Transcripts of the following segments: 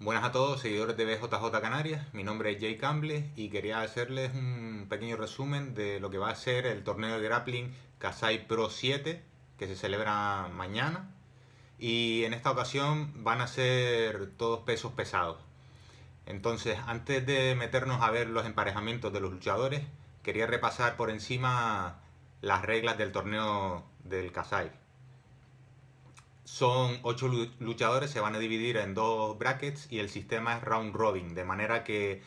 Buenas a todos, seguidores de BJJ Canarias. Mi nombre es Jay Campbell y quería hacerles un pequeño resumen de lo que va a ser el torneo de grappling Kasai Pro 7 que se celebra mañana. Y en esta ocasión van a ser todos pesos pesados. Entonces, antes de meternos a ver los emparejamientos de los luchadores, quería repasar por encima las reglas del torneo del Kasai. Son ocho luchadores, se van a dividir en dos brackets y el sistema es round robin, de manera que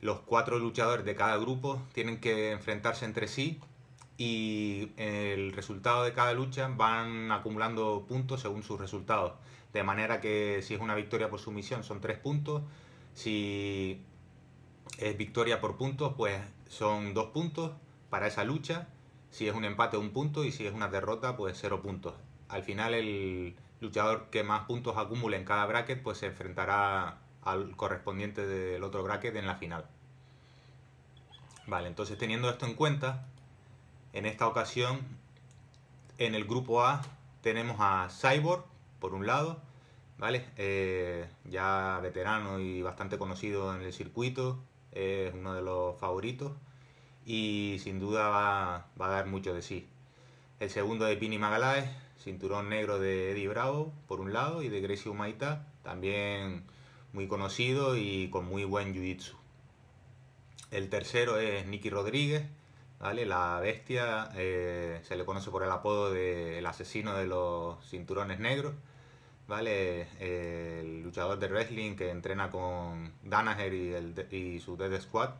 los cuatro luchadores de cada grupo tienen que enfrentarse entre sí y el resultado de cada lucha van acumulando puntos según sus resultados. De manera que si es una victoria por sumisión son tres puntos, si es victoria por puntos pues son dos puntos para esa lucha, si es un empate un punto y si es una derrota pues cero puntos al final el luchador que más puntos acumule en cada bracket pues se enfrentará al correspondiente del otro bracket en la final. Vale, entonces teniendo esto en cuenta, en esta ocasión en el grupo A tenemos a Cyborg por un lado, ¿vale? Eh, ya veterano y bastante conocido en el circuito, es uno de los favoritos y sin duda va a dar mucho de sí. El segundo de Pini Magalaes, cinturón negro de Eddie Bravo, por un lado, y de Gracie Humaita, también muy conocido y con muy buen jiu-jitsu. El tercero es Nicky Rodríguez, ¿vale? La bestia, eh, se le conoce por el apodo de el asesino de los cinturones negros, ¿vale? Eh, el luchador de wrestling que entrena con Danaher y, y su Dead Squad,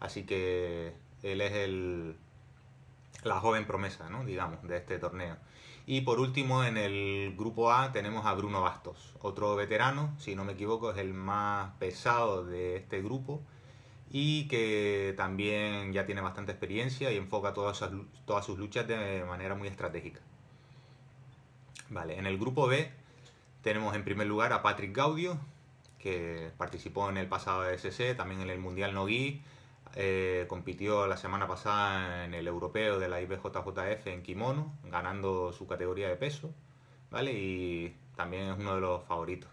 así que él es el la joven promesa, ¿no? digamos, de este torneo. Y por último, en el grupo A tenemos a Bruno Bastos, otro veterano, si no me equivoco, es el más pesado de este grupo y que también ya tiene bastante experiencia y enfoca todas sus, todas sus luchas de manera muy estratégica. Vale, en el grupo B tenemos en primer lugar a Patrick Gaudio, que participó en el pasado SC, también en el Mundial Nogui, eh, compitió la semana pasada en el europeo de la IBJJF en kimono, ganando su categoría de peso, ¿vale? Y también es uno de los favoritos.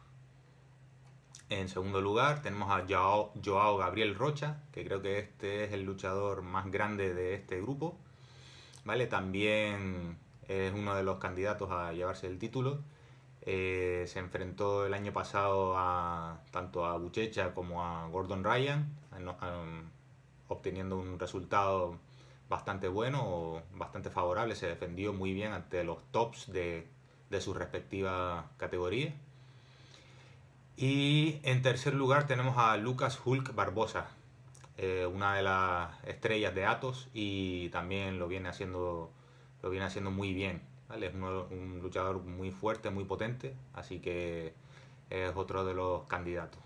En segundo lugar tenemos a Joao, Gabriel Rocha, que creo que este es el luchador más grande de este grupo. ¿Vale? También es uno de los candidatos a llevarse el título. Eh, se enfrentó el año pasado a tanto a Buchecha como a Gordon Ryan obteniendo un resultado bastante bueno, bastante favorable, se defendió muy bien ante los tops de, de su respectiva categoría. Y en tercer lugar tenemos a Lucas Hulk Barbosa, eh, una de las estrellas de Atos y también lo viene haciendo, lo viene haciendo muy bien. Es un luchador muy fuerte, muy potente, así que es otro de los candidatos.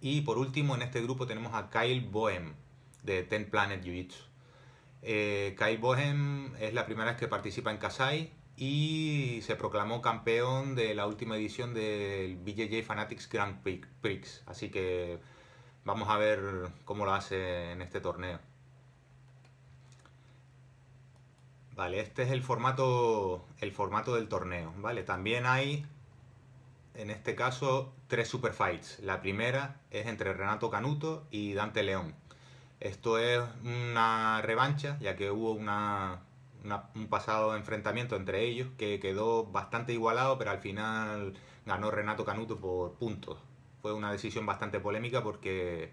Y por último, en este grupo tenemos a Kyle Bohem, de Ten Planet jiu eh, Kyle Bohem es la primera vez que participa en Kasai y se proclamó campeón de la última edición del BJJ Fanatics Grand Prix. Así que vamos a ver cómo lo hace en este torneo. Vale, este es el formato, el formato del torneo. Vale, también hay en este caso, tres superfights. La primera es entre Renato Canuto y Dante León. Esto es una revancha, ya que hubo una, un pasado enfrentamiento entre ellos que quedó bastante igualado, pero al final ganó Renato Canuto por puntos. Fue una decisión bastante polémica porque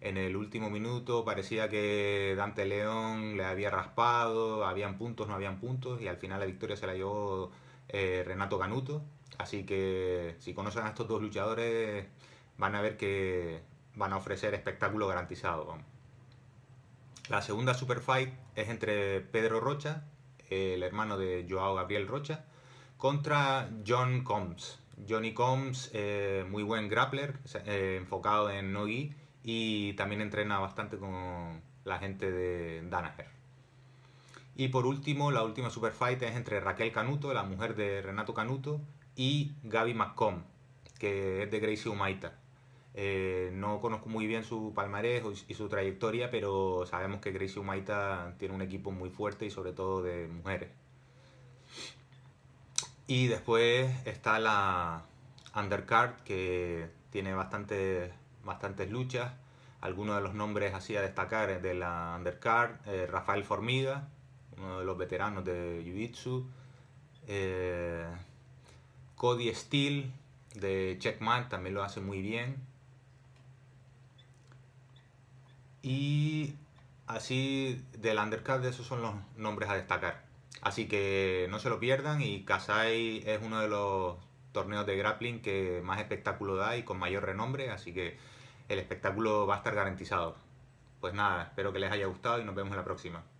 en el último minuto parecía que Dante León le había raspado, habían puntos, no habían puntos, y al final la victoria se la llevó eh, Renato Canuto Así que si conocen a estos dos luchadores, van a ver que van a ofrecer espectáculo garantizado. La segunda super fight es entre Pedro Rocha, el hermano de Joao Gabriel Rocha, contra John Combs. Johnny Combs, eh, muy buen grappler, eh, enfocado en nogi y también entrena bastante con la gente de Danaher. Y por último, la última superfight es entre Raquel Canuto, la mujer de Renato Canuto, y Gaby McComb, que es de Gracie Humaita. Eh, no conozco muy bien su palmarés y su trayectoria, pero sabemos que Gracie Humaita tiene un equipo muy fuerte y sobre todo de mujeres. Y después está la Undercard, que tiene bastantes, bastantes luchas. Algunos de los nombres así a destacar de la Undercard, eh, Rafael Formiga, uno de los veteranos de Jiu-Jitsu. Eh, Cody Steele de Checkmate también lo hace muy bien. Y así del Undercard esos son los nombres a destacar. Así que no se lo pierdan y Kasai es uno de los torneos de grappling que más espectáculo da y con mayor renombre, así que el espectáculo va a estar garantizado. Pues nada, espero que les haya gustado y nos vemos en la próxima.